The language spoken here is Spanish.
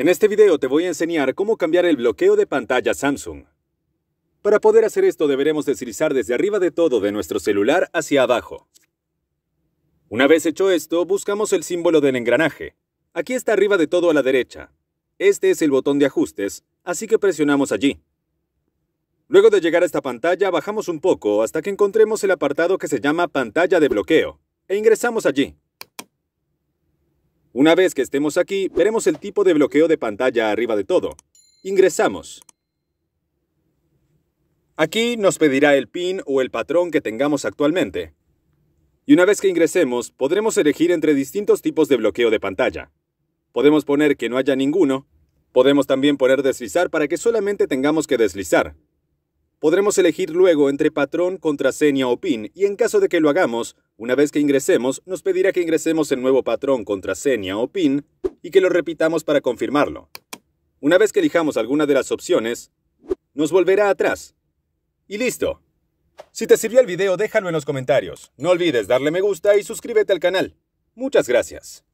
En este video te voy a enseñar cómo cambiar el bloqueo de pantalla Samsung. Para poder hacer esto deberemos deslizar desde arriba de todo de nuestro celular hacia abajo. Una vez hecho esto, buscamos el símbolo del engranaje. Aquí está arriba de todo a la derecha. Este es el botón de ajustes, así que presionamos allí. Luego de llegar a esta pantalla, bajamos un poco hasta que encontremos el apartado que se llama pantalla de bloqueo, e ingresamos allí. Una vez que estemos aquí, veremos el tipo de bloqueo de pantalla arriba de todo. Ingresamos. Aquí nos pedirá el pin o el patrón que tengamos actualmente. Y una vez que ingresemos, podremos elegir entre distintos tipos de bloqueo de pantalla. Podemos poner que no haya ninguno. Podemos también poner deslizar para que solamente tengamos que deslizar. Podremos elegir luego entre patrón, contraseña o pin y en caso de que lo hagamos, una vez que ingresemos, nos pedirá que ingresemos el nuevo patrón, contraseña o PIN y que lo repitamos para confirmarlo. Una vez que elijamos alguna de las opciones, nos volverá atrás. Y listo. Si te sirvió el video, déjalo en los comentarios. No olvides darle me gusta y suscríbete al canal. Muchas gracias.